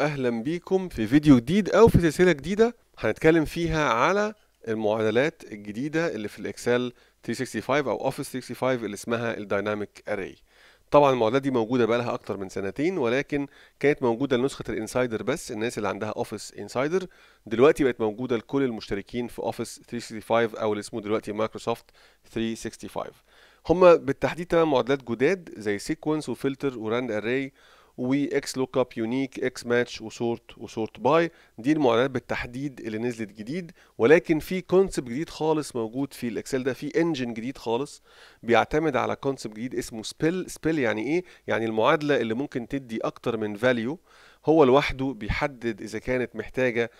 اهلا بيكم في فيديو جديد او في سلسله جديده هنتكلم فيها على المعادلات الجديده اللي في الاكسل 365 او اوفيس 365 اللي اسمها الدايناميك اري طبعا المعادلات دي موجوده بقالها اكتر من سنتين ولكن كانت موجوده لنسخه الانسايدر بس الناس اللي عندها اوفيس انسايدر دلوقتي بقت موجوده لكل المشتركين في اوفيس 365 او اللي اسمه دلوقتي مايكروسوفت 365 هما بالتحديد تمام معادلات جداد زي سيكونس وفلتر وراند اري واكس لوك اب يونيك اكس ماتش وسورت وسورت باي دي المعادلات بالتحديد اللي نزلت جديد ولكن في كونسبت جديد خالص موجود في الاكسل ده في انجن جديد خالص بيعتمد على كونسبت جديد اسمه سبيل سبيل يعني ايه يعني المعادله اللي ممكن تدي اكتر من فاليو هو لوحده بيحدد اذا كانت محتاجه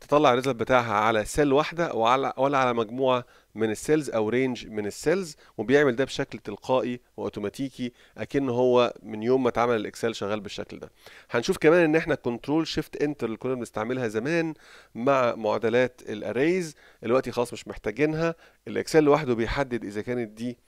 تطلع الريزلت بتاعها على سيل واحده وعلى ولا على مجموعه من السيلز او رينج من السيلز وبيعمل ده بشكل تلقائي واوتوماتيكي اكن هو من يوم ما اتعمل الاكسل شغال بالشكل ده هنشوف كمان ان احنا كنترول شيفت انتر اللي كنا بنستعملها زمان مع معادلات الاريز دلوقتي خلاص مش محتاجينها الاكسل لوحده بيحدد اذا كانت دي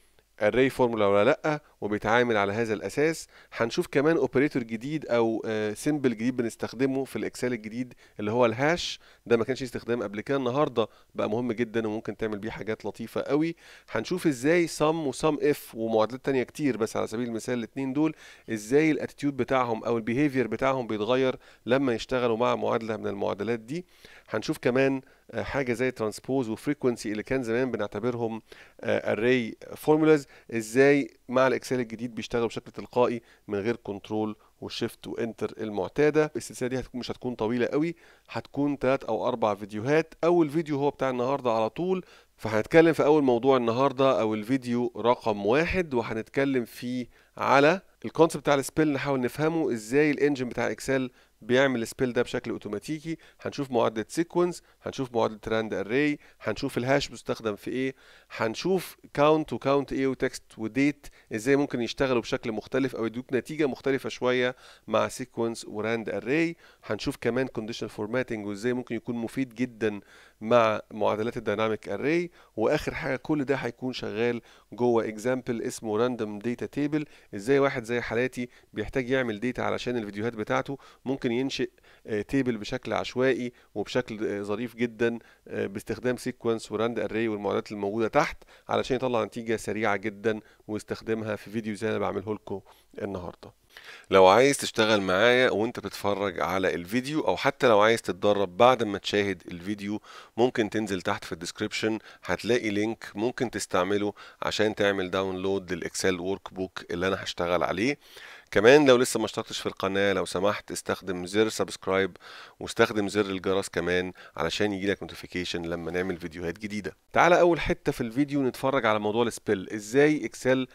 الري فورمولا ولا لا وبيتعامل على هذا الاساس هنشوف كمان اوبريتور جديد او سيمبل آه، جديد بنستخدمه في الاكسل الجديد اللي هو الهاش ده ما كانش استخدام قبل كده النهارده بقى مهم جدا وممكن تعمل بيه حاجات لطيفه قوي هنشوف ازاي سم وسم اف ومعادلات تانية كتير بس على سبيل المثال الاثنين دول ازاي الاتيتيود بتاعهم او البيهيفير بتاعهم بيتغير لما يشتغلوا مع معادله من المعادلات دي هنشوف كمان آه، حاجه زي ترانسبوز وفريكونسي اللي كان زمان بنعتبرهم اري آه، فورمولاز ازاي مع الاكسل الجديد بيشتغلوا بشكل تلقائي من غير كنترول وشيفت وانتر المعتاده السلسله دي هتكون مش هتكون طويله قوي هتكون ثلاث او اربع فيديوهات اول فيديو هو بتاع النهارده على طول فهنتكلم في اول موضوع النهارده او الفيديو رقم واحد وهنتكلم فيه على الكونسيبت بتاع السبيل نحاول نفهمه ازاي الانجن بتاع اكسل بيعمل السبيل ده بشكل اوتوماتيكي هنشوف معادله سيكونس هنشوف معادله راند اري هنشوف الهاش مستخدم في ايه هنشوف كاونت وكاونت ايه وتكست وديت ازاي ممكن يشتغلوا بشكل مختلف او يدوك نتيجه مختلفه شويه مع سيكونس وراند اري هنشوف كمان كونديشنال فورماتنج وازاي ممكن يكون مفيد جدا مع معادلات الديناميك اري واخر حاجه كل ده هيكون شغال جوه اكزامبل اسمه راندوم داتا تيبل ازاي واحد زي حالاتي بيحتاج يعمل داتا علشان الفيديوهات بتاعته ممكن ينشئ آه، تيبل بشكل عشوائي وبشكل آه، ظريف جدا آه، باستخدام سيكونس وراند اري والمعادلات الموجوده تحت علشان يطلع نتيجه سريعه جدا واستخدمها في فيديو زي انا بعمله لكم النهارده لو عايز تشتغل معايا وانت بتتفرج على الفيديو او حتى لو عايز تتدرب بعد ما تشاهد الفيديو ممكن تنزل تحت في الديسكريبشن هتلاقي لينك ممكن تستعمله عشان تعمل داونلود للاكسل ورك بوك اللي انا هشتغل عليه كمان لو لسه ما اشتركتش في القناه لو سمحت استخدم زر سبسكرايب واستخدم زر الجرس كمان علشان يجيلك نوتيفيكيشن لما نعمل فيديوهات جديده تعالى اول حته في الفيديو نتفرج على موضوع السبيل ازاي اكسل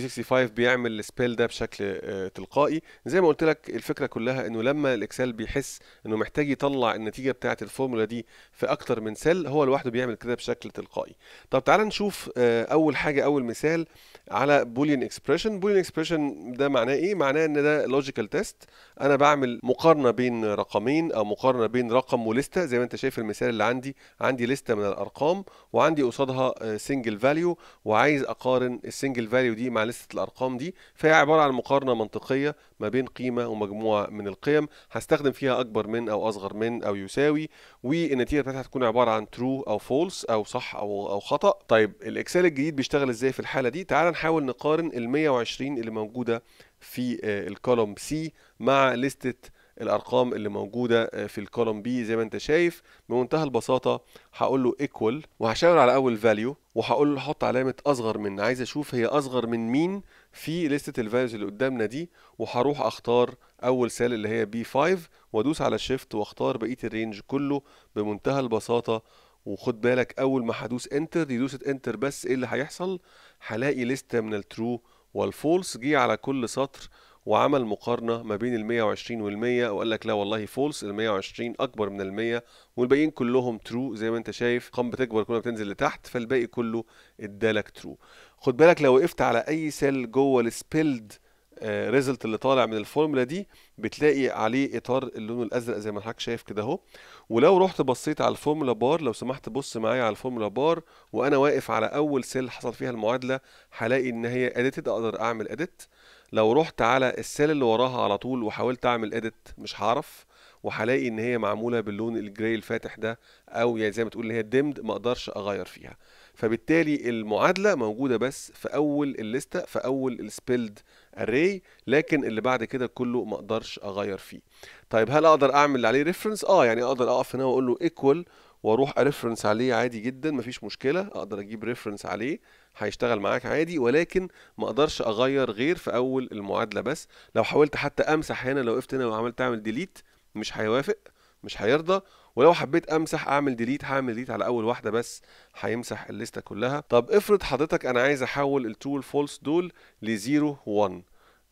365 بيعمل السبيل ده بشكل آه، تلقائي زي ما قلت لك الفكره كلها انه لما الاكسل بيحس انه محتاج يطلع النتيجه بتاعه الفورمولا دي في اكتر من سيل هو لوحده بيعمل كده بشكل تلقائي طب تعال نشوف آه، اول حاجه اول مثال على بولين اكسبريشن بولين اكسبريشن ده معناه ايه معناه ان ده لوجيكال تيست انا بعمل مقارنه بين رقمين او مقارنه بين رقم ولسته زي ما انت شايف المثال اللي عندي عندي لسته من الارقام وعندي قصادها سنجل آه، فاليو وعايز اقارن السنجل فاليو دي مع لسه لستة الأرقام دي فهي عبارة عن مقارنة منطقية ما بين قيمة ومجموعة من القيم هستخدم فيها أكبر من أو أصغر من أو يساوي والنتيجة بتاعتها هتكون عبارة عن true أو false أو صح أو أو خطأ طيب الإكسل الجديد بيشتغل إزاي في الحالة دي تعال نحاول نقارن ال 120 اللي موجودة في آه، الكولوم سي مع لستة الارقام اللي موجوده آه، في الكولوم بي زي ما انت شايف بمنتهى البساطه هقول له ايكوال وهشاور على اول فاليو وهقول له حط علامه اصغر من عايز اشوف هي اصغر من مين في لسته الفاليوز اللي قدامنا دي وهروح اختار اول سال اللي هي بي 5 وادوس على شيفت واختار بقيه الرينج كله بمنتهى البساطه وخد بالك اول ما هدوس انتر دي دوسه انتر بس ايه اللي هيحصل هلاقي لسته من الترو والفولس جه على كل سطر وعمل مقارنة ما بين ال 120 وال 100 وقال لك لا والله فولس ال 120 أكبر من ال 100 والباقيين كلهم ترو زي ما أنت شايف قام بتكبر كل ما بتنزل لتحت فالباقي كله ادالك ترو خد بالك لو وقفت على أي سيل جوه السبيلد ريزلت آه، اللي طالع من الفورمولا دي بتلاقي عليه اطار اللون الازرق زي ما حضرتك شايف كده اهو ولو رحت بصيت على الفورمولا بار لو سمحت بص معايا على الفورمولا بار وانا واقف على اول سيل حصل فيها المعادله هلاقي ان هي اديتد اقدر اعمل اديت لو رحت على السيل اللي وراها على طول وحاولت اعمل اديت مش هعرف وهلاقي ان هي معموله باللون الجراي الفاتح ده او يعني زي ما تقول اللي هي ديمد ما اقدرش اغير فيها فبالتالي المعادله موجوده بس في اول الليسته في اول السبيلد اري لكن اللي بعد كده كله ما اقدرش اغير فيه طيب هل اقدر اعمل عليه ريفرنس اه يعني اقدر اقف هنا واقول له ايكوال واروح اريفرنس عليه عادي جدا مفيش مشكله اقدر اجيب ريفرنس عليه هيشتغل معاك عادي ولكن ما اقدرش اغير غير في اول المعادله بس لو حاولت حتى امسح هنا لو وقفت هنا وعملت اعمل ديليت مش هيوافق مش هيرضى ولو حبيت امسح اعمل ديليت هعمل ديليت على اول واحده بس هيمسح الليسته كلها طب افرض حضرتك انا عايز احول التول فولس دول لزيرو 1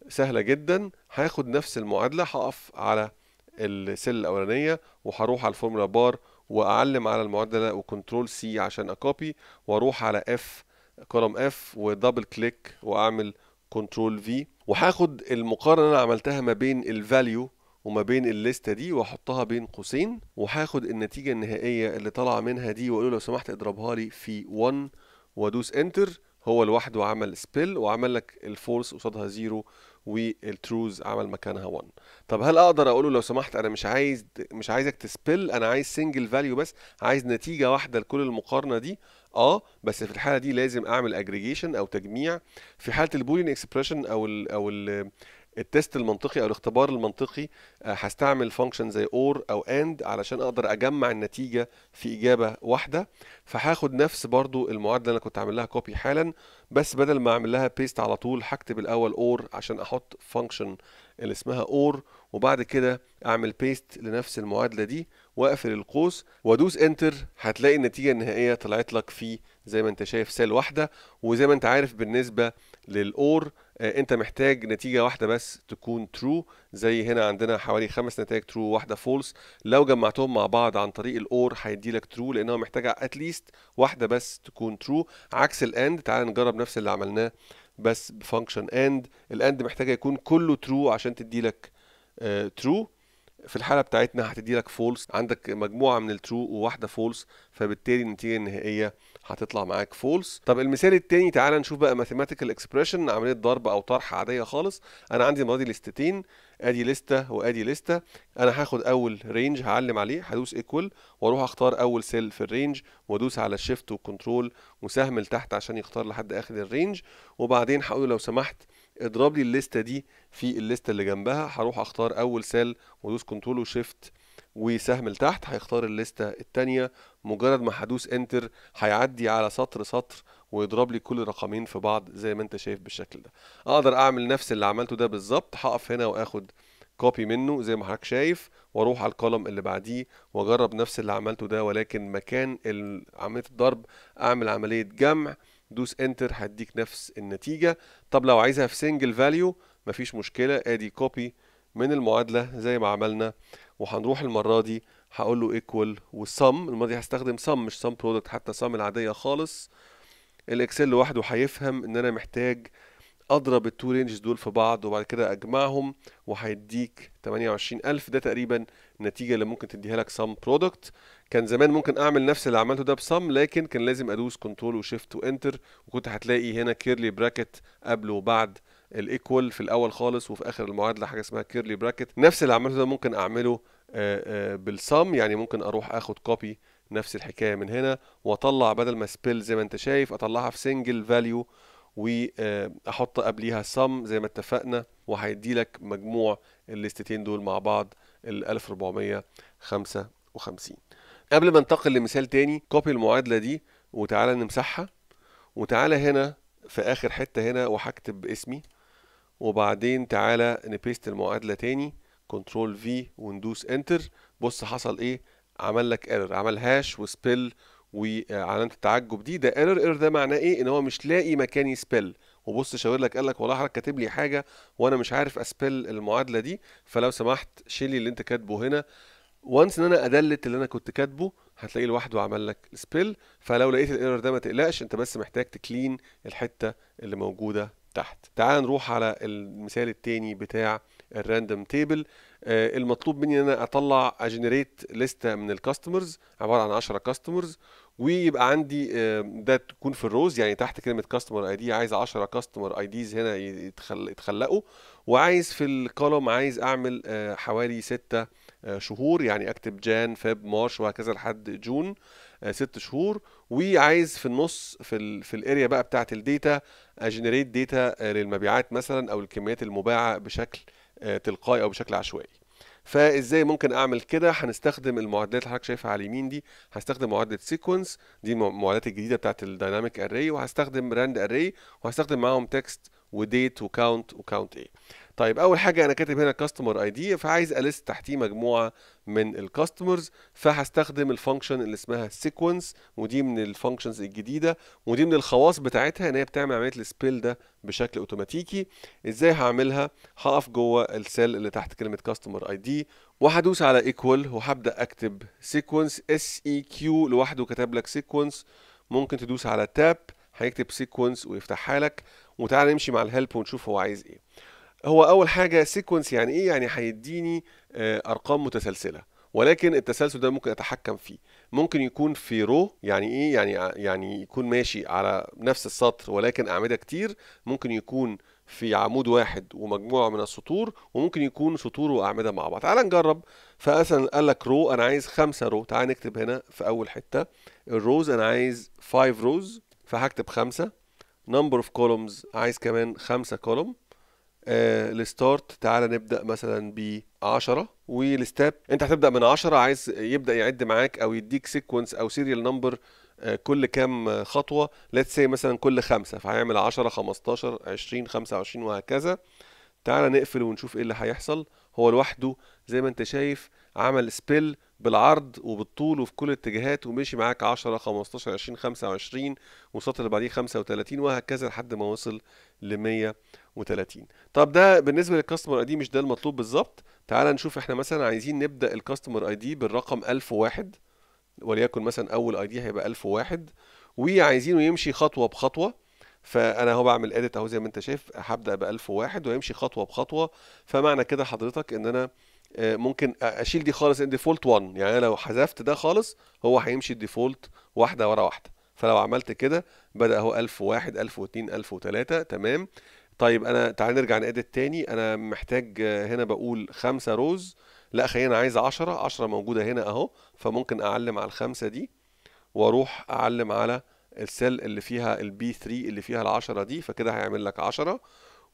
سهله جدا هاخد نفس المعادله هقف على السل الاولانيه وهروح على الفورمولا بار واعلم على المعادله وكنترول سي عشان اكوبي واروح على اف كولوم اف ودبل كليك واعمل كنترول في وهاخد المقارنه اللي انا عملتها ما بين الفاليو وما بين الليسته دي واحطها بين قوسين وهاخد النتيجه النهائيه اللي طالعه منها دي واقول له لو سمحت اضربها لي في 1 وادوس انتر هو لوحده عمل سبيل وعمل لك الفورس قصادها زيرو والتروز عمل مكانها 1 طب هل اقدر اقول له لو سمحت انا مش عايز مش عايزك تسبل انا عايز سنجل فاليو بس عايز نتيجه واحده لكل المقارنه دي اه بس في الحاله دي لازم اعمل اجريجيشن او تجميع في حاله البولين اكسبريشن او الـ او الـ التست المنطقي او الاختبار المنطقي آه، هستعمل فانكشن زي اور او اند علشان اقدر اجمع النتيجه في اجابه واحده فهاخد نفس برضو المعادله اللي انا كنت عامل لها كوبي حالا بس بدل ما اعمل لها بيست على طول هكتب الاول اور عشان احط فانكشن اللي اسمها اور وبعد كده اعمل بيست لنفس المعادله دي واقفل القوس وادوس انتر هتلاقي النتيجه النهائيه طلعت لك في زي ما انت شايف سيل واحده وزي ما انت عارف بالنسبه للاور آه، انت محتاج نتيجه واحده بس تكون ترو زي هنا عندنا حوالي خمس نتائج ترو واحده فولس لو جمعتهم مع بعض عن طريق الاور هيدي لك ترو لانها محتاجه اتليست واحده بس تكون ترو عكس الاند تعال نجرب نفس اللي عملناه بس بفانكشن اند الاند محتاجه يكون كله ترو عشان تدي لك ترو آه، في الحاله بتاعتنا هتدي لك فولس عندك مجموعه من الترو وواحده فولس فبالتالي النتيجه النهائيه هتطلع معاك فولس طب المثال الثاني تعال نشوف بقى ماثيماتيكال اكسبريشن عمليه ضرب او طرح عاديه خالص انا عندي المره دي لستتين ادي لستة وادي لستة انا هاخد اول رينج هعلم عليه هدوس ايكوال واروح اختار اول سيل في الرينج وادوس على الشيفت والكنترول وسهم لتحت عشان يختار لحد اخر الرينج وبعدين هقول لو سمحت اضرب لي الليسته دي في الليسته اللي جنبها هروح اختار اول سيل وادوس كنترول وشيفت وسهم لتحت هيختار الليستة التانية مجرد ما هدوس انتر هيعدي على سطر سطر ويضرب لي كل رقمين في بعض زي ما انت شايف بالشكل ده اقدر اعمل نفس اللي عملته ده بالظبط هقف هنا واخد كوبي منه زي ما حضرتك شايف واروح على الكولم اللي بعديه واجرب نفس اللي عملته ده ولكن مكان عمليه الضرب اعمل عمليه جمع دوس انتر هديك نفس النتيجه طب لو عايزها في سنجل فاليو مفيش مشكله ادي كوبي من المعادله زي ما عملنا وهنروح المره دي هقول له ايكوال والسم المره دي هستخدم سم مش سم برودكت حتى سم العاديه خالص الاكسل لوحده هيفهم ان انا محتاج اضرب التو رينجز دول في بعض وبعد كده اجمعهم وهيديك 28000 ده تقريبا النتيجه اللي ممكن تديها لك سم برودكت كان زمان ممكن اعمل نفس اللي عملته ده بسم لكن كان لازم ادوس كنترول وشيفت وانتر وكنت هتلاقي هنا كيرلي براكت قبل وبعد الايكوال في الاول خالص وفي اخر المعادله حاجه اسمها كيرلي براكت نفس اللي عملته ده ممكن اعمله آه، آه، بالصم يعني ممكن اروح اخد كوبي نفس الحكايه من هنا واطلع بدل ما سبيل زي ما انت شايف اطلعها في سنجل فاليو واحط قبليها صم زي ما اتفقنا وهيدي لك مجموع الليستتين دول مع بعض ال 1455 قبل ما انتقل لمثال تاني كوبي المعادله دي وتعالى نمسحها وتعالى هنا في اخر حته هنا وهكتب اسمي وبعدين تعالى نبيست المعادله تاني كنترول في وندوس انتر بص حصل ايه عمل لك ايرور عمل هاش وسبيل وعلامه التعجب دي ده ايرور ايرور ده معناه ايه ان هو مش لاقي مكان يسبيل وبص شاور لك قال لك والله حضرتك كاتب لي حاجه وانا مش عارف اسبل المعادله دي فلو سمحت شيل اللي انت كاتبه هنا وانس ان انا ادلت اللي انا كنت كاتبه هتلاقيه لوحده عمل لك سبيل فلو لقيت الايرور ده ما تقلقش انت بس محتاج تكلين الحته اللي موجوده تحت تعال نروح على المثال الثاني بتاع الراندوم تيبل آه، المطلوب مني ان انا اطلع اجنريت لستة من الكاستمرز عبارة عن 10 كاستمرز ويبقى عندي آه، ده تكون في الروز يعني تحت كلمة كاستمر اي دي عايز 10 كاستمر اي ديز هنا يتخلقوا وعايز في الكولوم عايز اعمل آه، حوالي 6 شهور يعني اكتب جان فيب مارش وهكذا لحد جون آه، ست شهور وعايز في النص في الـ في الاريا بقى بتاعت الديتا اجنريت داتا للمبيعات مثلا او الكميات المباعه بشكل آه، تلقائي او بشكل عشوائي فازاي ممكن اعمل كده هنستخدم المعادلات اللي حضرتك شايفها على اليمين دي هستخدم معادله سيكونس دي المعادلات الجديده بتاعت الدايناميك اري وهستخدم راند اري وهستخدم معاهم تكست وديت وكاونت وكاونت ايه طيب اول حاجه انا كاتب هنا كاستمر اي دي فعايز الست تحتيه مجموعه من الكاستمرز فهستخدم الفانكشن اللي اسمها سيكونس ودي من الفانكشنز الجديده ودي من الخواص بتاعتها ان هي بتعمل عمليه السبيل ده بشكل اوتوماتيكي ازاي هعملها هقف جوه السيل اللي تحت كلمه كاستمر اي دي وهدوس على ايكوال وهبدا اكتب سيكونس اس اي كيو لوحده كتب لك سيكونس ممكن تدوس على تاب هيكتب سيكونس ويفتحها لك وتعالى نمشي مع الهلب ونشوف هو عايز ايه هو اول حاجه سيكونس يعني ايه يعني هيديني آه، ارقام متسلسله ولكن التسلسل ده ممكن اتحكم فيه ممكن يكون في رو يعني ايه يعني آه، يعني يكون ماشي على نفس السطر ولكن اعمده كتير ممكن يكون في عمود واحد ومجموعه من السطور وممكن يكون سطور واعمده مع بعض تعال نجرب فمثلا قال لك رو انا عايز خمسة رو تعال نكتب هنا في اول حته الروز انا عايز 5 روز فهكتب خمسة نمبر اوف columns عايز كمان خمسة كولوم الستارت آه، تعالى نبدا مثلا ب 10 والستاب انت هتبدا من 10 عايز يبدا يعد معاك او يديك سيكونس او سيريال آه، نمبر كل كام خطوه لتس سي مثلا كل خمسه فهيعمل 10 15 20 25 وهكذا تعالى نقفل ونشوف ايه اللي هيحصل هو لوحده زي ما انت شايف عمل سبيل بالعرض وبالطول وفي كل الاتجاهات ومشي معاك 10 15 20 25 والسطر اللي بعديه 35 وهكذا لحد ما وصل ل 130 طب ده بالنسبه للكاستمر اي دي مش ده المطلوب بالظبط تعال نشوف احنا مثلا عايزين نبدا الكاستمر اي دي بالرقم 1001 وليكن مثلا اول اي دي هيبقى 1001 وعايزينه يمشي خطوه بخطوه فانا اهو بعمل اديت اهو زي ما انت شايف هبدا ب 1001 ويمشي خطوه بخطوه فمعنى كده حضرتك ان انا آه، ممكن اشيل دي خالص ديفولت 1 يعني انا لو حذفت ده خالص هو هيمشي الديفولت واحده ورا واحده فلو عملت كده بدا اهو 1001 1002 1003 تمام طيب انا تعال نرجع نأدت تاني انا محتاج آه، هنا بقول خمسة روز لا خلينا عايز 10 10 موجوده هنا اهو فممكن اعلم على الخمسه دي واروح اعلم على السيل اللي فيها البي 3 اللي فيها ال10 دي فكده هيعمل لك 10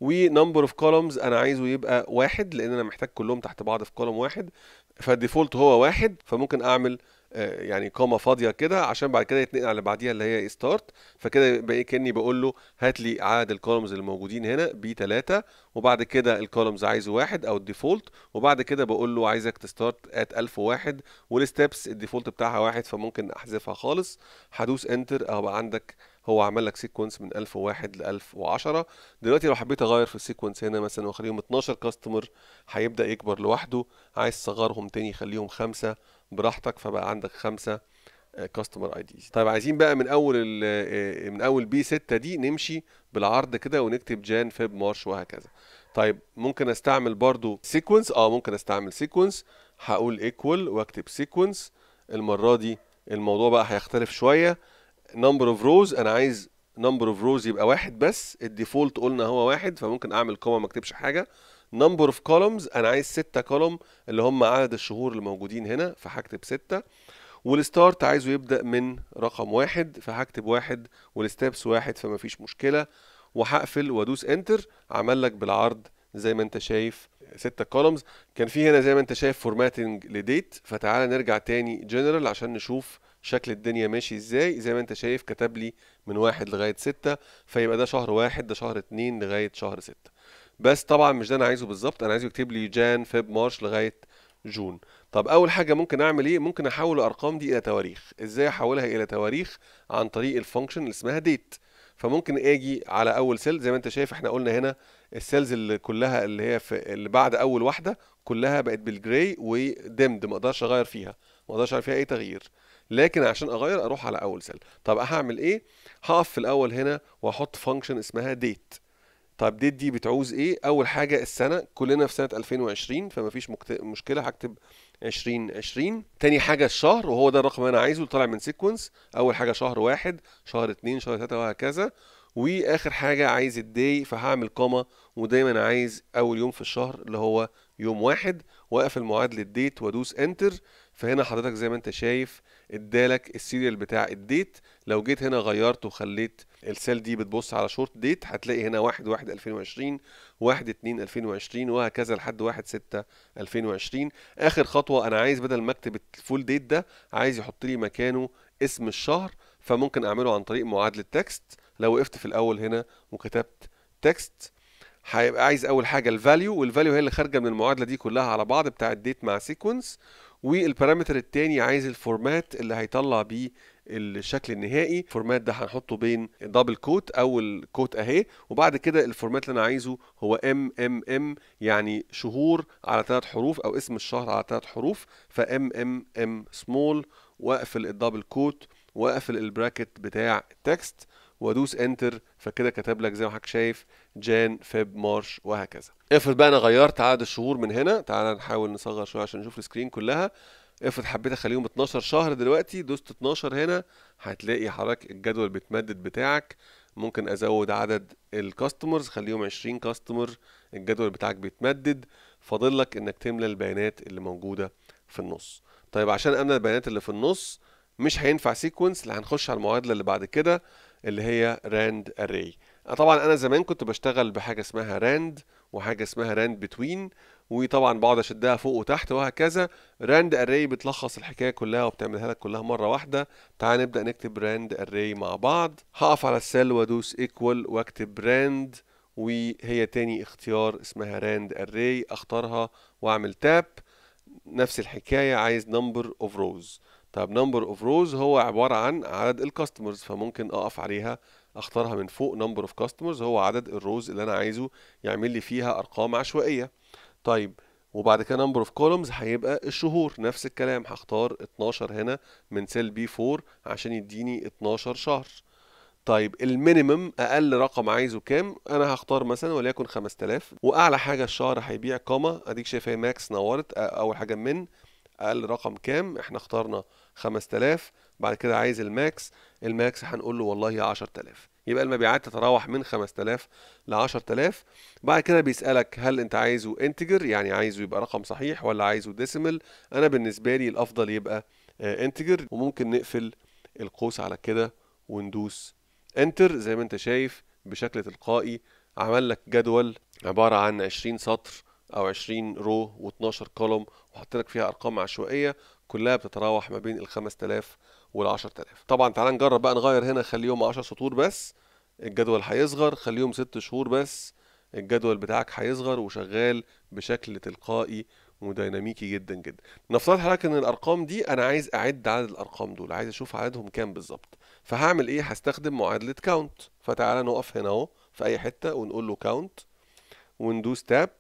ونمبر اوف كولومز انا عايزه يبقى واحد لان انا محتاج كلهم تحت بعض في كولوم واحد فالديفولت هو واحد فممكن اعمل آه، يعني كومه فاضيه كده عشان بعد كده يتنقل على اللي بعديها اللي هي ستارت فكده بقى إيه، كاني بقول له هات لي عدد الكولومز اللي موجودين هنا ب 3 وبعد كده الكولومز عايزه واحد او الديفولت وبعد كده بقول له عايزك تستارت ات 1001 والستبس الديفولت بتاعها واحد فممكن احذفها خالص هدوس انتر اهو بقى عندك هو عمل لك سيكونس من 1001 ل 1010 دلوقتي لو حبيت اغير في السيكونس هنا مثلا واخليهم 12 كاستمر هيبدا يكبر لوحده عايز تصغرهم تاني خليهم خمسه براحتك فبقى عندك خمسه كاستمر اي ديز طيب عايزين بقى من اول آه، آه، من اول بي 6 دي نمشي بالعرض كده ونكتب جان فيب مارش وهكذا طيب ممكن استعمل برضو سيكونس اه ممكن استعمل سيكونس هقول ايكوال واكتب سيكونس المره دي الموضوع بقى هيختلف شويه نمبر اوف روز انا عايز نمبر اوف روز يبقى واحد بس الديفولت قلنا هو واحد فممكن اعمل كوما ما اكتبش حاجه نمبر اوف كولومز انا عايز ستة كولوم اللي هم عدد الشهور اللي موجودين هنا فهكتب ستة والستارت عايزه يبدا من رقم واحد فهكتب واحد والستبس واحد فما فيش مشكله وهقفل وادوس انتر عمل لك بالعرض زي ما انت شايف ستة كولومز كان في هنا زي ما انت شايف فورماتنج لديت فتعال نرجع تاني جنرال عشان نشوف شكل الدنيا ماشي ازاي زي ما انت شايف كتب لي من واحد لغايه ستة فيبقى ده شهر واحد ده شهر اتنين لغايه شهر ستة بس طبعا مش ده انا عايزه بالظبط انا عايزه يكتب لي جان فيب مارش لغايه جون طب اول حاجه ممكن اعمل ايه ممكن احول الارقام دي الى تواريخ ازاي احولها الى تواريخ عن طريق الفانكشن اللي اسمها ديت فممكن اجي على اول سيل زي ما انت شايف احنا قلنا هنا السيلز اللي كلها اللي هي في اللي بعد اول واحده كلها بقت بالجراي ودمد ما اقدرش اغير فيها ما اقدرش اعمل فيها اي تغيير لكن عشان اغير اروح على اول سيل طب هعمل ايه هقف في الاول هنا واحط فانكشن اسمها ديت طب ديت دي بتعوز ايه اول حاجه السنه كلنا في سنه 2020 فمفيش مكت... مشكله هكتب 2020 تاني حاجه الشهر وهو ده الرقم اللي انا عايزه طالع من سيكونس اول حاجه شهر واحد شهر اتنين شهر تلاته وهكذا واخر حاجه عايز الداي فهعمل كوما ودايما عايز اول يوم في الشهر اللي هو يوم واحد واقفل معادله الديت وادوس انتر فهنا حضرتك زي ما انت شايف ادالك السيريال بتاع الديت لو جيت هنا غيرت وخليت السيل دي بتبص على شورت ديت هتلاقي هنا 1 1 2020 1 2 2020 وهكذا لحد 1 6 2020 اخر خطوه انا عايز بدل ما اكتب الفول ديت ده عايز يحط لي مكانه اسم الشهر فممكن اعمله عن طريق معادله تكست لو وقفت في الاول هنا وكتبت تكست هيبقى عايز اول حاجه الفاليو والفاليو هي اللي خارجه من المعادله دي كلها على بعض بتاع الديت مع سيكونس والبارامتر التاني عايز الفورمات اللي هيطلع بيه الشكل النهائي الفورمات ده هنحطه بين دبل كوت او الكوت اهي وبعد كده الفورمات اللي انا عايزه هو ام ام ام يعني شهور على ثلاث حروف او اسم الشهر على ثلاث حروف ام ام ام سمول واقفل الدبل كوت واقفل البراكت بتاع التكست وادوس انتر فكده كتب لك زي ما حضرتك شايف جان فيب مارش وهكذا افرض بقى انا غيرت عدد الشهور من هنا تعال نحاول نصغر شويه عشان نشوف السكرين كلها افرض حبيت اخليهم 12 شهر دلوقتي دوست 12 هنا هتلاقي حضرتك الجدول بيتمدد بتاعك ممكن ازود عدد الكاستمرز خليهم 20 كاستمر الجدول بتاعك بيتمدد فاضل لك انك تملى البيانات اللي موجوده في النص طيب عشان املى البيانات اللي في النص مش هينفع سيكونس اللي هنخش على المعادله اللي بعد كده اللي هي راند اري طبعا انا زمان كنت بشتغل بحاجه اسمها راند وحاجه اسمها راند بتوين وطبعا بقعد اشدها فوق وتحت وهكذا راند اري بتلخص الحكايه كلها وبتعملها لك كلها مره واحده تعال نبدا نكتب راند اري مع بعض هقف على السل وادوس ايكوال واكتب راند وهي تاني اختيار اسمها راند اري اختارها واعمل تاب نفس الحكايه عايز نمبر اوف روز طب نمبر اوف روز هو عباره عن عدد الكاستمرز فممكن اقف عليها اختارها من فوق نمبر اوف كاستمرز هو عدد الروز اللي انا عايزه يعمل لي فيها ارقام عشوائيه طيب وبعد كده نمبر اوف كولومز هيبقى الشهور نفس الكلام هختار 12 هنا من سيل بي 4 عشان يديني 12 شهر طيب المينيمم اقل رقم عايزه كام انا هختار مثلا وليكن 5000 واعلى حاجه الشهر هيبيع كوما اديك شايف ماكس نورت اول حاجه من اقل رقم كام احنا اخترنا 5000 بعد كده عايز الماكس الماكس هنقول له والله 10000 يبقى المبيعات تتراوح من 5000 ل 10000 بعد كده بيسالك هل انت عايزه انتجر يعني عايزه يبقى رقم صحيح ولا عايزه ديسيمال انا بالنسبه لي الافضل يبقى انتجر آه، وممكن نقفل القوس على كده وندوس انتر زي ما انت شايف بشكل تلقائي عمل لك جدول عباره عن 20 سطر او 20 رو و12 كولوم وحط لك فيها ارقام عشوائيه كلها بتتراوح ما بين ال 5000 وال 10000 طبعا تعالى نجرب بقى نغير هنا خليهم 10 سطور بس الجدول هيصغر خليهم 6 شهور بس الجدول بتاعك هيصغر وشغال بشكل تلقائي وديناميكي جدا جدا نفترض حضرتك ان الارقام دي انا عايز اعد عدد الارقام دول عايز اشوف عددهم كام بالظبط فهعمل ايه هستخدم معادله كاونت فتعالى نقف هنا اهو في اي حته ونقول له كاونت وندوس تاب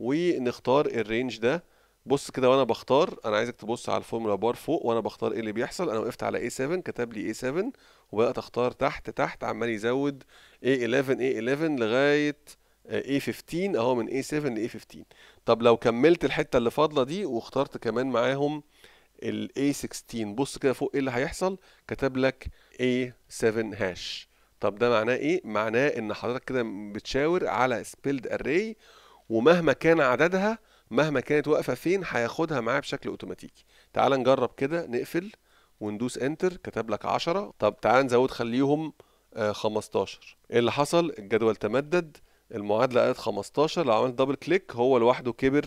ونختار الرينج ده بص كده وانا بختار انا عايزك تبص على الفورمولا بار فوق وانا بختار ايه اللي بيحصل انا وقفت على A7 كتب لي A7 وبدات اختار تحت تحت عمال يزود A11 A11 لغايه A15 اهو من A7 ل A15 طب لو كملت الحته اللي فاضله دي واخترت كمان معاهم ال A16 بص كده فوق ايه اللي هيحصل كتب لك A7 هاش طب ده معناه ايه معناه ان حضرتك كده بتشاور على سبيلد اري ومهما كان عددها مهما كانت واقفه فين هياخدها معاه بشكل اوتوماتيكي تعال نجرب كده نقفل وندوس انتر كتب لك 10 طب تعال نزود خليهم 15 آه، ايه اللي حصل الجدول تمدد المعادله قالت 15 لو عملت دبل كليك هو لوحده كبر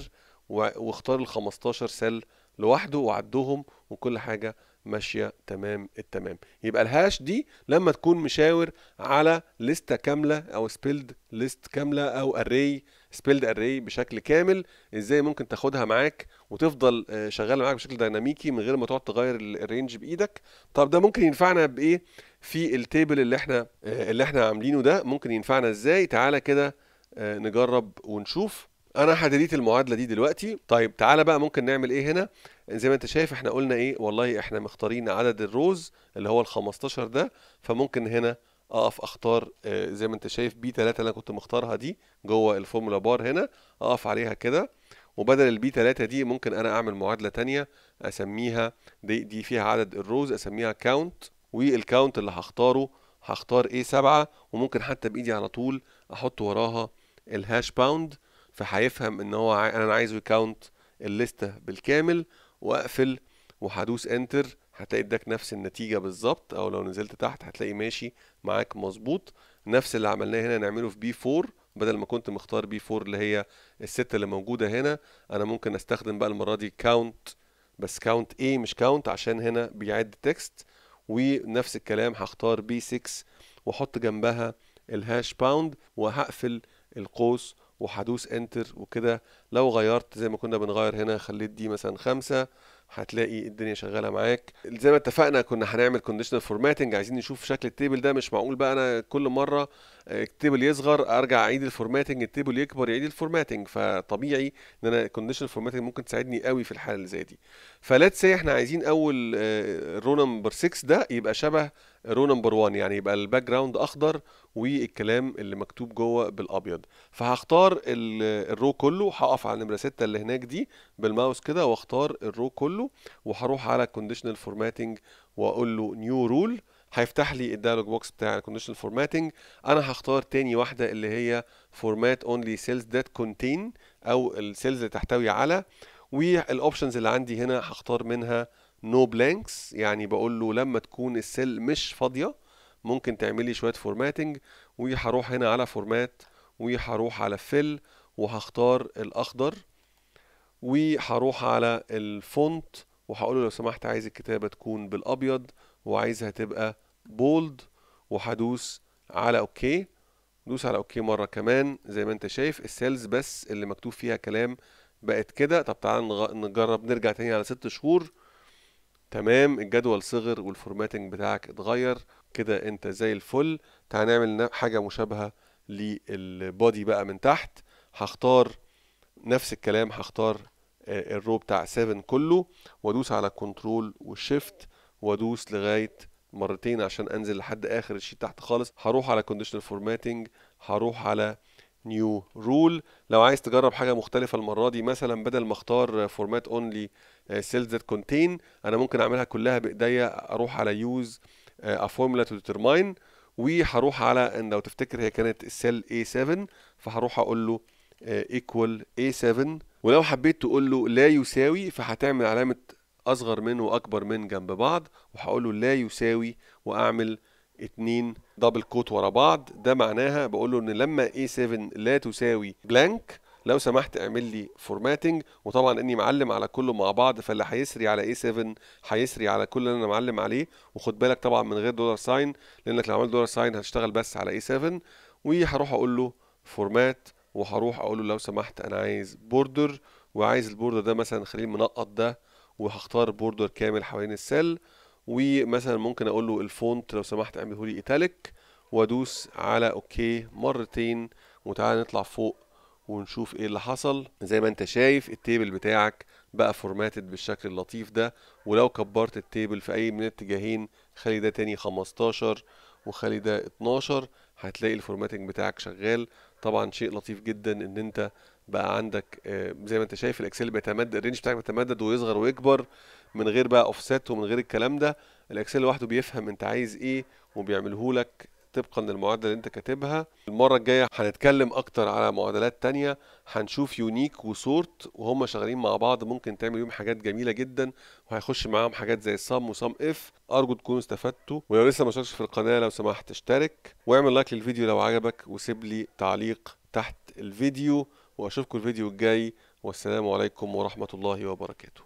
واختار ال 15 سيل لوحده وعدهم وكل حاجه ماشيه تمام التمام يبقى الهاش دي لما تكون مشاور على لستة كامله او سبيلد ليست كامله او اري سبيلد اري بشكل كامل ازاي ممكن تاخدها معاك وتفضل آه، شغاله معاك بشكل ديناميكي من غير ما تقعد تغير الرينج بايدك طب ده ممكن ينفعنا بايه في التيبل اللي احنا آه، اللي احنا عاملينه ده ممكن ينفعنا ازاي تعالى كده آه، نجرب ونشوف انا هديت المعادله دي دلوقتي طيب تعالى بقى ممكن نعمل ايه هنا زي ما انت شايف احنا قلنا ايه والله احنا مختارين عدد الروز اللي هو ال 15 ده فممكن هنا اقف اختار آه، زي ما انت شايف بي 3 اللي انا كنت مختارها دي جوه الفورمولا بار هنا اقف عليها كده وبدل البي 3 دي ممكن انا اعمل معادله تانية اسميها دي, دي فيها عدد الروز اسميها كاونت والكاونت اللي هختاره هختار ايه 7 وممكن حتى بايدي على طول احط وراها الهاش باوند فهيفهم ان هو انا عايزه يكاونت الليسته بالكامل واقفل وهدوس انتر هتلاقي اداك نفس النتيجة بالظبط او لو نزلت تحت هتلاقي ماشي معاك مظبوط نفس اللي عملناه هنا نعمله في بي 4 بدل ما كنت مختار بي 4 اللي هي الستة اللي موجودة هنا انا ممكن استخدم بقى المرة دي كاونت بس كاونت ايه مش كاونت عشان هنا بيعد تكست ونفس الكلام هختار بي 6 واحط جنبها الهاش باوند وهقفل القوس وهدوس انتر وكده لو غيرت زي ما كنا بنغير هنا خليت دي مثلا خمسة هتلاقي الدنيا شغاله معاك زي ما اتفقنا كنا هنعمل كونديشنال فورماتنج عايزين نشوف شكل التيبل ده مش معقول بقى انا كل مره التيبل يصغر ارجع اعيد الفورماتنج التيبل يكبر يعيد الفورماتنج فطبيعي ان انا الكونديشنال فورماتنج ممكن تساعدني قوي في الحاله اللي زي دي فليتس سي احنا عايزين اول رو نمبر 6 ده يبقى شبه رو نمبر 1 يعني يبقى الباك جراوند اخضر والكلام اللي مكتوب جوه بالابيض فهختار الرو آه، كله هقف على النمره 6 اللي هناك دي بالماوس كده واختار الرو كله وهروح على الكونديشنال فورماتنج واقول له نيو رول هيفتح لي الديالوج بوكس بتاع الكونديشنال فورماتنج انا هختار تاني واحده اللي هي فورمات اونلي سيلز ذات كونتين او السيلز اللي تحتوي على والاوبشنز اللي عندي هنا هختار منها نو no بلانكس يعني بقول له لما تكون السيل مش فاضيه ممكن تعملي شويه فورماتنج وهروح هنا على فورمات وهروح على فيل وهختار الاخضر وهروح على الفونت وهقول له لو سمحت عايز الكتابه تكون بالابيض وعايزها تبقى بولد وهدوس على اوكي دوس على اوكي مره كمان زي ما انت شايف السيلز بس اللي مكتوب فيها كلام بقت كده طب تعال نجرب نرجع تاني على ست شهور تمام الجدول صغر والفورماتنج بتاعك اتغير كده انت زي الفل تعال نعمل حاجه مشابهه للبودي بقى من تحت هختار نفس الكلام هختار آه، الرو بتاع 7 كله وادوس على كنترول وشيفت وادوس لغايه مرتين عشان انزل لحد اخر الشيت تحت خالص هروح على كونديشنال فورماتنج هروح على نيو رول لو عايز تجرب حاجه مختلفه المره دي مثلا بدل ما اختار فورمات اونلي سيلز ذات كونتين انا ممكن اعملها كلها بايديا اروح على يوز ا فورمولا تو ديترماين وهروح على ان لو تفتكر هي كانت السيل A7 فهروح اقول له ايكوال آه، A7 ولو حبيت تقول له لا يساوي فهتعمل علامه اصغر منه واكبر من جنب بعض وهقول له لا يساوي واعمل اتنين دبل كوت ورا بعض ده معناها بقول له ان لما A7 لا تساوي بلانك لو سمحت اعمل لي فورماتنج وطبعا اني معلم على كله مع بعض فاللي هيسري على A7 هيسري على كل اللي انا معلم عليه وخد بالك طبعا من غير دولار ساين لانك لو عملت دولار ساين هتشتغل بس على A7 وهروح اقول له فورمات وهروح اقول له لو سمحت انا عايز بوردر وعايز البوردر ده مثلا خليه منقط ده وهختار بوردر كامل حوالين السيل ومثلا ممكن اقول له الفونت لو سمحت اعمله لي ايتاليك وادوس على اوكي مرتين وتعالى نطلع فوق ونشوف ايه اللي حصل زي ما انت شايف التيبل بتاعك بقى فورماتد بالشكل اللطيف ده ولو كبرت التيبل في اي من الاتجاهين خلي ده تاني 15 وخلي ده 12 هتلاقي الفورماتنج بتاعك شغال طبعا شيء لطيف جدا ان انت بقى عندك آه، زي ما انت شايف الاكسل بيتمدد الرينج بتاعك بيتمدد ويصغر ويكبر من غير بقى اوفسيت ومن غير الكلام ده الاكسل لوحده بيفهم انت عايز ايه وبيعمله لك طبقا للمعادله اللي انت كاتبها المره الجايه هنتكلم اكتر على معادلات تانية هنشوف يونيك وسورت وهم شغالين مع بعض ممكن تعمل بيهم حاجات جميله جدا وهيخش معاهم حاجات زي الصم وصم اف ارجو تكونوا استفدتوا ولو لسه ما اشتركتش في القناه لو سمحت اشترك واعمل لايك للفيديو لو عجبك وسيب لي تعليق تحت الفيديو واشوفكم الفيديو الجاي والسلام عليكم ورحمه الله وبركاته